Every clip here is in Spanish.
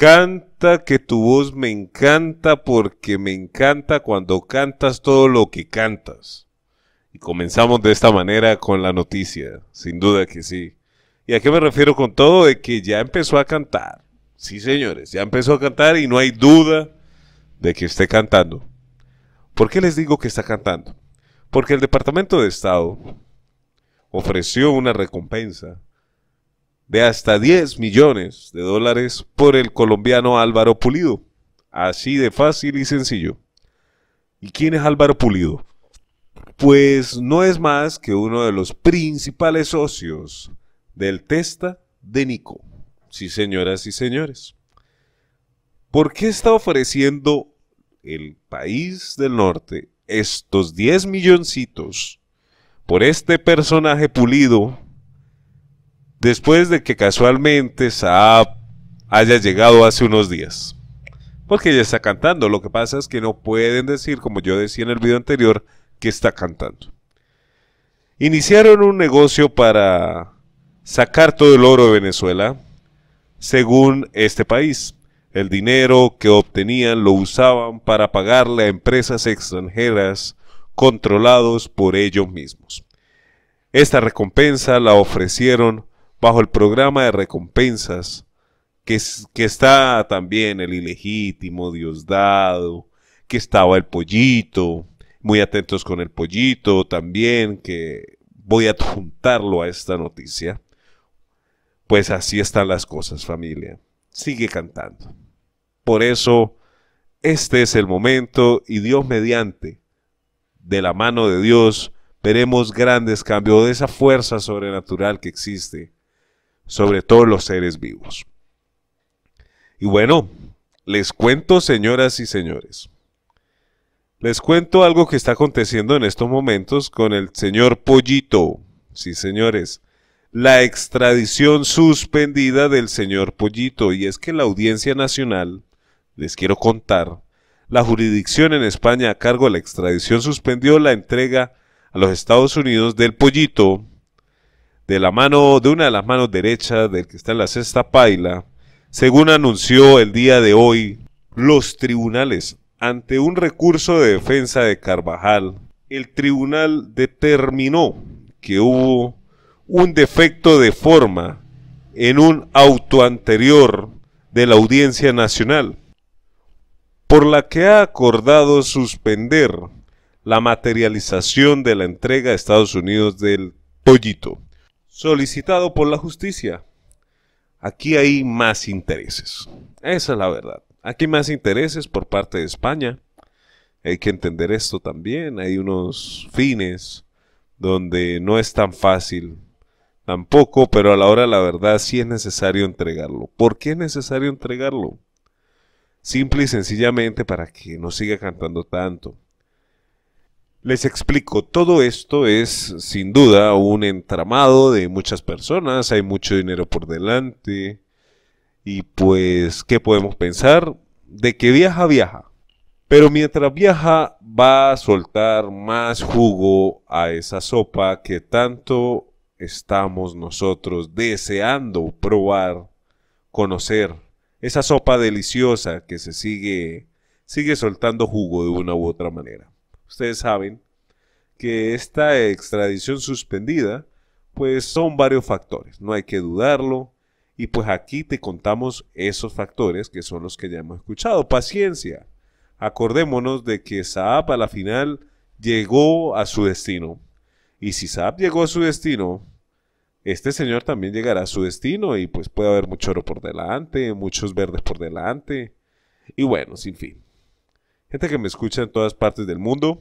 encanta que tu voz me encanta porque me encanta cuando cantas todo lo que cantas. Y comenzamos de esta manera con la noticia, sin duda que sí. ¿Y a qué me refiero con todo? De que ya empezó a cantar. Sí, señores, ya empezó a cantar y no hay duda de que esté cantando. ¿Por qué les digo que está cantando? Porque el Departamento de Estado ofreció una recompensa de hasta 10 millones de dólares por el colombiano Álvaro Pulido. Así de fácil y sencillo. ¿Y quién es Álvaro Pulido? Pues no es más que uno de los principales socios del Testa de Nico. Sí, señoras y señores. ¿Por qué está ofreciendo el país del norte estos 10 milloncitos por este personaje pulido después de que casualmente Saab haya llegado hace unos días. Porque ella está cantando, lo que pasa es que no pueden decir, como yo decía en el video anterior, que está cantando. Iniciaron un negocio para sacar todo el oro de Venezuela, según este país. El dinero que obtenían lo usaban para pagarle a empresas extranjeras controlados por ellos mismos. Esta recompensa la ofrecieron bajo el programa de recompensas que, que está también el ilegítimo Diosdado, que estaba el pollito, muy atentos con el pollito también, que voy a adjuntarlo a esta noticia. Pues así están las cosas, familia. Sigue cantando. Por eso, este es el momento y Dios mediante, de la mano de Dios, veremos grandes cambios de esa fuerza sobrenatural que existe sobre todos los seres vivos. Y bueno, les cuento, señoras y señores, les cuento algo que está aconteciendo en estos momentos con el señor Pollito. Sí, señores, la extradición suspendida del señor Pollito. Y es que la Audiencia Nacional, les quiero contar, la jurisdicción en España a cargo de la extradición suspendió la entrega a los Estados Unidos del Pollito, de la mano, de una de las manos derechas del que está en la sexta paila, según anunció el día de hoy los tribunales. Ante un recurso de defensa de Carvajal, el tribunal determinó que hubo un defecto de forma en un auto anterior de la Audiencia Nacional, por la que ha acordado suspender la materialización de la entrega a Estados Unidos del pollito solicitado por la justicia. Aquí hay más intereses. Esa es la verdad. Aquí hay más intereses por parte de España. Hay que entender esto también. Hay unos fines donde no es tan fácil tampoco, pero a la hora la verdad sí es necesario entregarlo. ¿Por qué es necesario entregarlo? Simple y sencillamente para que no siga cantando tanto. Les explico, todo esto es sin duda un entramado de muchas personas, hay mucho dinero por delante y pues, ¿qué podemos pensar? De que viaja, viaja. Pero mientras viaja va a soltar más jugo a esa sopa que tanto estamos nosotros deseando probar, conocer. Esa sopa deliciosa que se sigue, sigue soltando jugo de una u otra manera ustedes saben que esta extradición suspendida, pues son varios factores, no hay que dudarlo. Y pues aquí te contamos esos factores que son los que ya hemos escuchado. Paciencia. Acordémonos de que Saab a la final llegó a su destino. Y si Saab llegó a su destino, este señor también llegará a su destino y pues puede haber mucho oro por delante, muchos verdes por delante. Y bueno, sin fin. Gente que me escucha en todas partes del mundo,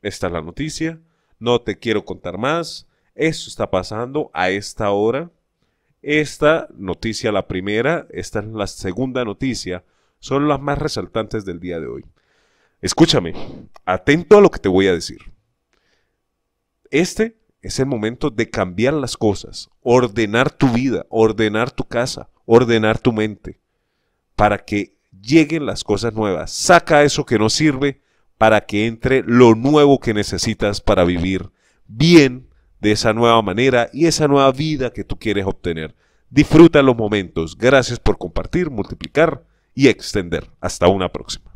esta es la noticia, no te quiero contar más, esto está pasando a esta hora. Esta noticia, la primera, esta es la segunda noticia, son las más resaltantes del día de hoy. Escúchame, atento a lo que te voy a decir. Este es el momento de cambiar las cosas, ordenar tu vida, ordenar tu casa, ordenar tu mente, para que lleguen las cosas nuevas. Saca eso que no sirve para que entre lo nuevo que necesitas para vivir bien de esa nueva manera y esa nueva vida que tú quieres obtener. Disfruta los momentos. Gracias por compartir, multiplicar y extender. Hasta una próxima.